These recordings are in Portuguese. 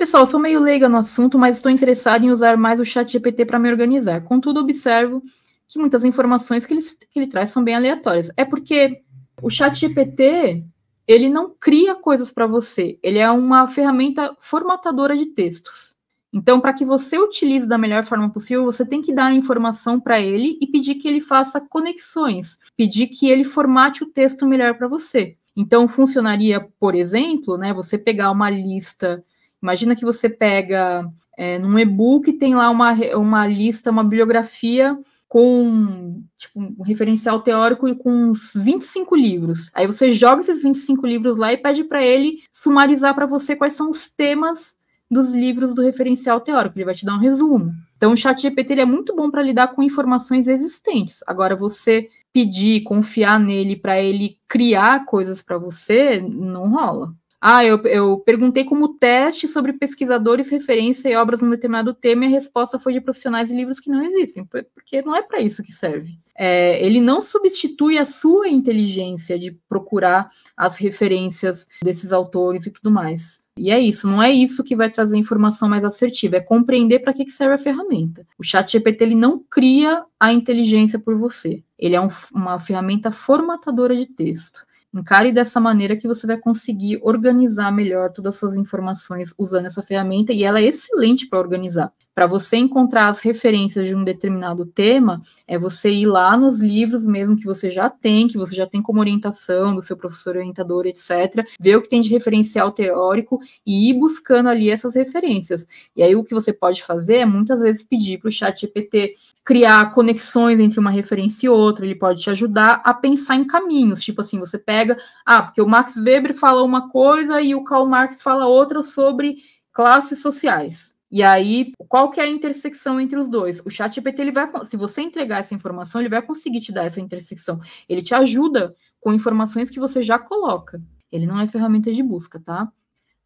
Pessoal, sou meio leiga no assunto, mas estou interessada em usar mais o chat GPT para me organizar. Contudo, observo que muitas informações que ele, que ele traz são bem aleatórias. É porque o chat GPT, ele não cria coisas para você, ele é uma ferramenta formatadora de textos. Então, para que você utilize da melhor forma possível, você tem que dar a informação para ele e pedir que ele faça conexões, pedir que ele formate o texto melhor para você. Então, funcionaria, por exemplo, né, você pegar uma lista Imagina que você pega é, num e-book tem lá uma, uma lista, uma bibliografia com tipo, um referencial teórico e com uns 25 livros. Aí você joga esses 25 livros lá e pede para ele sumarizar para você quais são os temas dos livros do referencial teórico. Ele vai te dar um resumo. Então, o ChatGPT é muito bom para lidar com informações existentes. Agora, você pedir, confiar nele para ele criar coisas para você, não rola. Ah, eu, eu perguntei como teste sobre pesquisadores, referência e obras num determinado tema e a resposta foi de profissionais e livros que não existem, porque não é para isso que serve. É, ele não substitui a sua inteligência de procurar as referências desses autores e tudo mais. E é isso, não é isso que vai trazer informação mais assertiva, é compreender para que, que serve a ferramenta. O chat GPT ele não cria a inteligência por você, ele é um, uma ferramenta formatadora de texto. Encare dessa maneira que você vai conseguir organizar melhor todas as suas informações usando essa ferramenta e ela é excelente para organizar para você encontrar as referências de um determinado tema, é você ir lá nos livros mesmo que você já tem, que você já tem como orientação do seu professor orientador, etc., ver o que tem de referencial teórico e ir buscando ali essas referências. E aí o que você pode fazer é muitas vezes pedir para o chat GPT criar conexões entre uma referência e outra, ele pode te ajudar a pensar em caminhos, tipo assim, você pega, ah, porque o Max Weber fala uma coisa e o Karl Marx fala outra sobre classes sociais. E aí, qual que é a intersecção entre os dois? O chat GPT, ele vai, se você entregar essa informação, ele vai conseguir te dar essa intersecção. Ele te ajuda com informações que você já coloca. Ele não é ferramenta de busca, tá?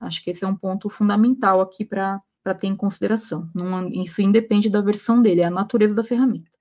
Acho que esse é um ponto fundamental aqui para ter em consideração. Não, isso independe da versão dele, é a natureza da ferramenta.